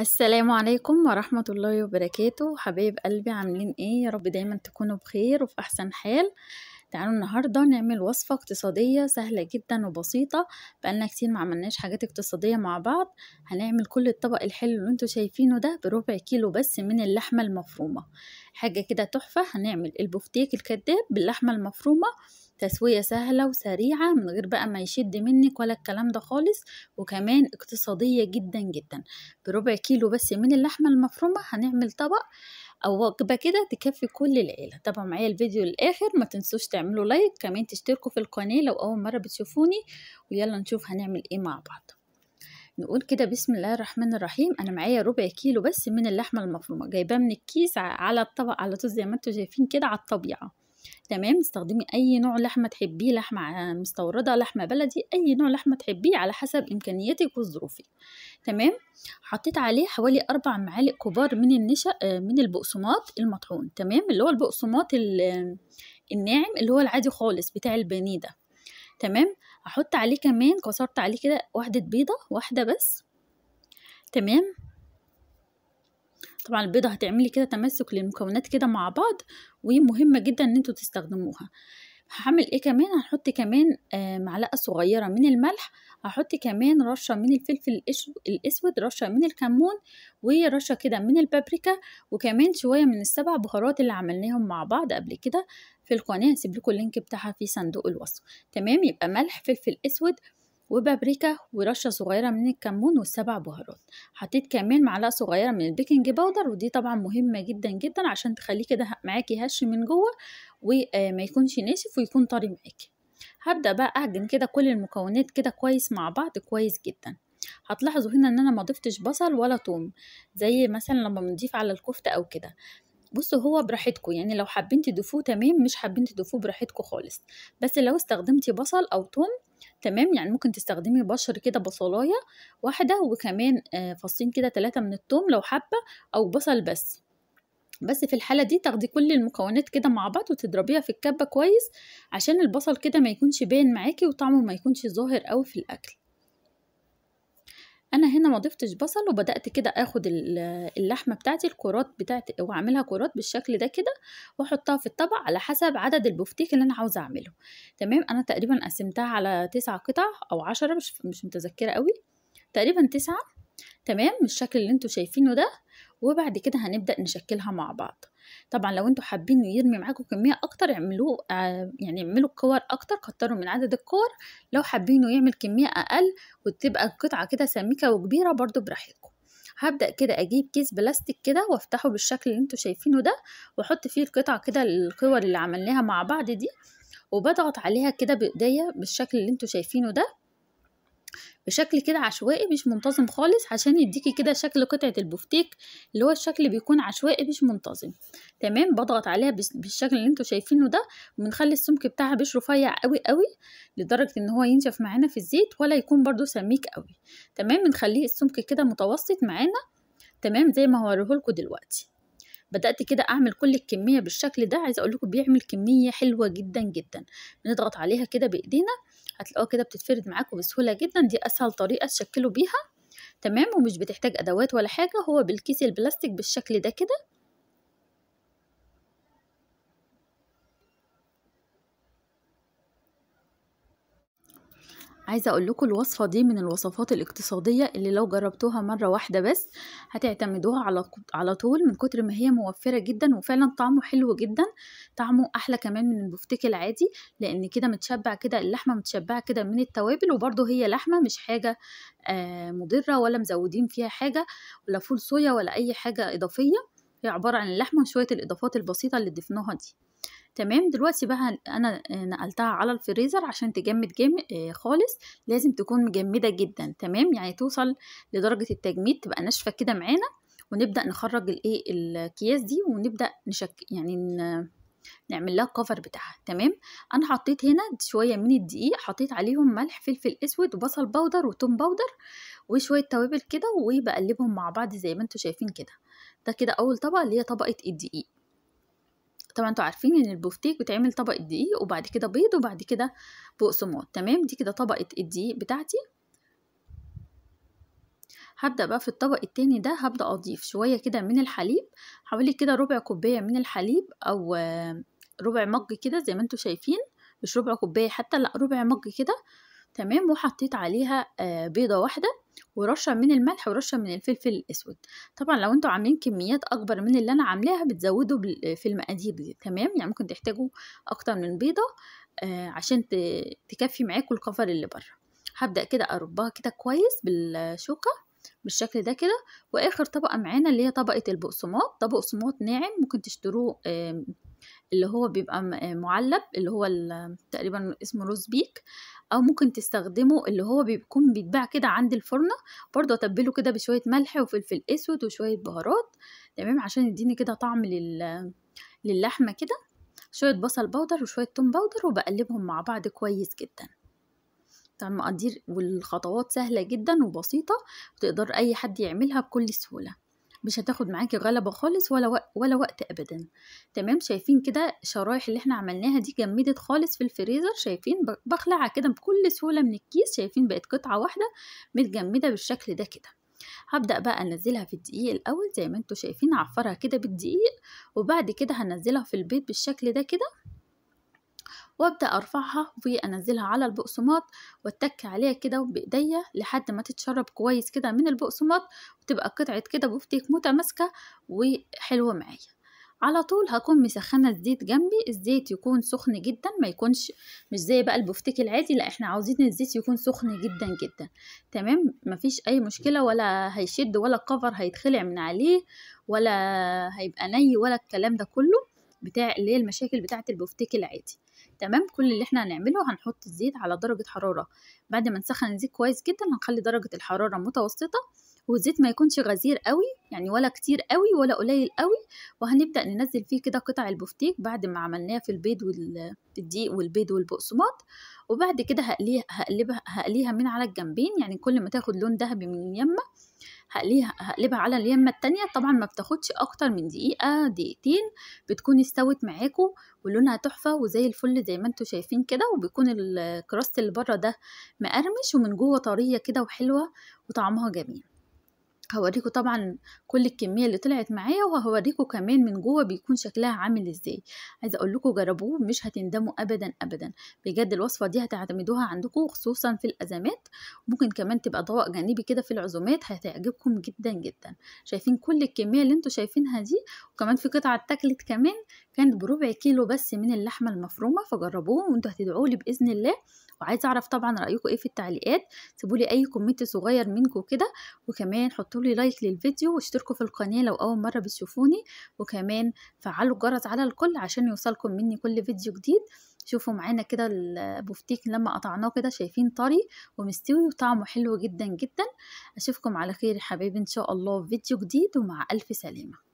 السلام عليكم ورحمة الله وبركاته حبايب قلبي عاملين ايه يا رب دايما تكونوا بخير وفي احسن حال تعالوا النهاردة نعمل وصفة اقتصادية سهلة جدا وبسيطة بقالنا كتير ما عملناش حاجات اقتصادية مع بعض هنعمل كل الطبق الحلو اللي انتوا شايفينه ده بربع كيلو بس من اللحمة المفرومة حاجة كده تحفة هنعمل البفتيك الكداب باللحمة المفرومة تسوية سهلة وسريعة من غير بقى ما يشد منك ولا الكلام ده خالص وكمان اقتصادية جدا جدا بربع كيلو بس من اللحمة المفرومة هنعمل طبق او وجبه كده تكفي كل العيله تابعوا معايا الفيديو للاخر ما تنسوش تعملوا لايك كمان تشتركوا في القناه لو اول مره بتشوفوني ويلا نشوف هنعمل ايه مع بعض نقول كده بسم الله الرحمن الرحيم انا معايا ربع كيلو بس من اللحمه المفرومه جايباه من الكيس على الطبق على طول زي ما انتم شايفين كده على الطبيعه تمام استخدمي اي نوع لحمه تحبيه لحمه مستورده لحمه بلدي اي نوع لحمه تحبيه على حسب امكانياتك وظروفك تمام حطيت عليه حوالي اربع معالق كبار من النشا آه، من البقسماط المطحون تمام اللي هو البقسماط الناعم اللي هو العادي خالص بتاع البانيه ده تمام احط عليه كمان كسرت عليه كده واحده بيضه واحده بس تمام طبعا البيضة هتعملي كده تمسك للمكونات كده مع بعض ومهمة جدا ان انتوا تستخدموها هعمل ايه كمان هحط كمان آه معلقة صغيرة من الملح هحط كمان رشة من الفلفل الاسود رشة من الكمون ورشة كده من البابريكا وكمان شوية من السبع بهارات اللي عملناهم مع بعض قبل كده في القناة هسيب لكم اللينك بتاعها في صندوق الوصف تمام يبقى ملح فلفل اسود وبابريكا ورشة صغيرة من الكمون والسبع بهارات حطيت كمان معلقة صغيرة من البيكنج باودر ودي طبعا مهمة جدا جدا عشان تخليه كده معاكي هش من جوه وما آه، يكونش ناشف ويكون طري معاكي هبدأ بقى أعجن كده كل المكونات كده كويس مع بعض كويس جدا هتلاحظوا هنا ان انا ما ضفتش بصل ولا توم زي مثلا لما بنضيف على الكفته او كده بصوا هو براحتكم يعني لو حابين تضيفوه تمام مش حابين تضيفوه براحتكم خالص بس لو استخدمتي بصل او توم تمام يعني ممكن تستخدمي بشر كده بصلايه واحده وكمان فصين كده ثلاثه من التوم لو حابه او بصل بس بس في الحالة دي تاخدي كل المكونات كده مع بعض وتضربيها في الكبة كويس عشان البصل كده ما يكونش باين معاكي وطعمه ما يكونش ظاهر قوي في الأكل انا هنا ما ضفتش بصل وبدات كده اخد اللحمه بتاعتي الكرات بتاعتي واعملها كرات بالشكل ده كده واحطها في الطبق على حسب عدد البفتيك اللي انا عاوزه اعمله تمام انا تقريبا قسمتها على تسع قطع او عشرة مش مش متذكره قوي تقريبا تسعة تمام بالشكل اللي انتم شايفينه ده وبعد كده هنبدا نشكلها مع بعض طبعا لو انتوا حابين يرمي معاكم كميه اكتر اعملوه آه، يعني اعملوا كور اكتر كتروا من عدد الكور لو حابينه يعمل كميه اقل وتبقى القطعه كده سميكه وكبيره برضو براحتكم هبدأ كده أجيب كيس بلاستيك كده وأفتحه بالشكل اللي انتوا شايفينه ده وأحط فيه القطعة كده الكور اللي عملناها مع بعض دي وبضغط عليها كده بإيديا بالشكل اللي انتوا شايفينه ده بشكل كده عشوائي مش منتظم خالص عشان يديكي كده شكل قطعة البفتيك اللي هو الشكل بيكون عشوائي مش منتظم تمام بضغط عليها بالشكل اللي انتوا شايفينه ده وبنخلي السمك بتاعها مش رفيع قوي قوي لدرجة ان هو ينشف معانا في الزيت ولا يكون برضو سميك قوي تمام بنخليه السمك كده متوسط معانا تمام زي ما هوريهولكوا دلوقتي بدأت كده أعمل كل الكمية بالشكل ده عايزة أقول لكم بيعمل كمية حلوة جدا جدا بنضغط عليها كده بإيدينا هتلاقوها كده بتتفرد معاكم بسهولة جدا دي أسهل طريقة تشكلوا بيها تمام ومش بتحتاج أدوات ولا حاجة هو بالكيس البلاستيك بالشكل ده كده عايزه اقول لكم الوصفه دي من الوصفات الاقتصاديه اللي لو جربتوها مره واحده بس هتعتمدوها على على طول من كتر ما هي موفره جدا وفعلا طعمه حلو جدا طعمه احلى كمان من البفتيك العادي لان كده متشبع كده اللحمه متشبعه كده من التوابل وبرضه هي لحمه مش حاجه آه مضره ولا مزودين فيها حاجه ولا فول صويا ولا اي حاجه اضافيه هي عباره عن اللحمه وشويه الاضافات البسيطه اللي ضفناها دي تمام دلوقتي بقى انا آه، نقلتها على الفريزر عشان تجمد جم... آه خالص لازم تكون مجمده جدا تمام يعني توصل لدرجه التجميد تبقى ناشفه كده معانا ونبدا نخرج الايه الاكياس دي ونبدا نشك يعني ن... نعمل لها الكفر بتاعها تمام انا حطيت هنا شويه من الدقيق حطيت عليهم ملح فلفل اسود وبصل باودر وتوم باودر وشويه توابل كده وبقلبهم مع بعض زي ما انتم شايفين كده ده كده اول طبقه اللي هي طبقه الدقيق طبعا انتوا عارفين ان البوفتيك بتعمل طبقه دقيق وبعد كده بيض وبعد كده بقسماط تمام دي كده طبقه الدقيق بتاعتي هبدأ بقى في الطبق التاني ده هبدأ أضيف شوية كده من الحليب حوالي كده ربع كوباية من الحليب أو ربع مج كده زي ما انتوا شايفين مش ربع كوباية حتى لا ربع مج كده تمام وحطيت عليها آه، بيضة واحدة ورشه من الملح ورشه من الفلفل الاسود طبعا لو انتوا عاملين كميات اكبر من اللي انا عاملاها بتزودوا في المقادير دي تمام يعني ممكن تحتاجوا اكتر من بيضه آه، عشان تكفي معاكم الكفر اللي بره هبدا كده اربها كده كويس بالشوكه بالشكل ده كده واخر طبقه معانا اللي هي طبقه البقسماط ده بقسماط ناعم ممكن تشتروه اللي هو بيبقى آه، معلب اللي هو تقريبا اسمه روز بيك او ممكن تستخدمه اللي هو بيكون بيتباع كده عند الفرن برضه اتبله كده بشويه ملح وفلفل اسود وشويه بهارات تمام عشان يديني كده طعم لل للحمه كده شويه بصل بودر وشويه توم بودر وبقلبهم مع بعض كويس جدا طبعا مقادير والخطوات سهله جدا وبسيطه وتقدر اي حد يعملها بكل سهوله مش هتاخد معاكي غلبة خالص ولا وقت ولا وقت ابدا تمام شايفين كده الشرايح اللي احنا عملناها دي جمدت خالص في الفريزر شايفين بخلعها كده بكل سهولة من الكيس شايفين بقت قطعة واحدة متجمدة بالشكل ده كده هبدأ بقى أنزلها في الدقيق الأول زي ما انتوا شايفين عفرها كده بالدقيق وبعد كده هنزلها في البيض بالشكل ده كده وابدأ أرفعها وأنزلها على البقسماط واتك عليها كده بإيديا لحد ما تتشرب كويس كده من البقسماط وتبقى قطعة كده بفتيك متماسكة وحلوة معايا على طول هكون مسخنة الزيت جنبي الزيت يكون سخن جدا ما يكونش مش زي بقى البفتيك العادي لا احنا عاوزين الزيت يكون سخن جدا جدا تمام مفيش اي مشكلة ولا هيشد ولا الكفر هيتخلع من عليه ولا هيبقى ني ولا الكلام ده كله بتاع اللي هي المشاكل بتاعة البفتيك العادي تمام كل اللي احنا هنعمله هنحط الزيت على درجة حرارة بعد ما نسخن الزيت كويس جدا هنخلي درجة الحرارة متوسطة والزيت ما يكونش غزير قوي يعني ولا كتير قوي ولا قليل قوي وهنبدأ ننزل فيه كده قطع البفتيك بعد ما عملناه في البيض والدقيق والبيض والبقسماط وبعد كده هقليها هقلبها هقليها من على الجنبين يعني كل ما تاخد لون ذهبي من اليمه هقليها هقلبها على اليمه التانية طبعا ما بتاخدش اكتر من دقيقه دقيقتين بتكون استوت معاكم ولونها تحفه وزي الفل زي ما انتم شايفين كده وبيكون الكراست اللي بره ده مقرمش ومن جوه طريه كده وحلوه وطعمها جميل هوريكم طبعا كل الكميه اللي طلعت معايا وهوريكم كمان من جوه بيكون شكلها عامل ازاي عايزه اقول لكم جربوه مش هتندموا ابدا ابدا بجد الوصفه دي هتعتمدوها عندكم خصوصا في الازمات ممكن كمان تبقى ضوء جانبي كده في العزومات هتعجبكم جدا جدا شايفين كل الكميه اللي انتم شايفينها دي وكمان في قطعه اتاكلت كمان كانت بربع كيلو بس من اللحمة المفرومة فجربوه وانتوا هتدعولي بإذن الله وعايزة أعرف طبعا رأيكم إيه في التعليقات سيبولي أي كومنت صغير منكم كده وكمان حطولي لايك للفيديو واشتركوا في القناة لو أول مرة بتشوفوني وكمان فعلوا الجرس على الكل عشان يوصلكم مني كل فيديو جديد شوفوا معانا كده البفتيك لما قطعناه كده شايفين طري ومستوي وطعمه حلو جدا جدا اشوفكم على خير يا حبايبي ان شاء الله في فيديو جديد ومع الف سلامه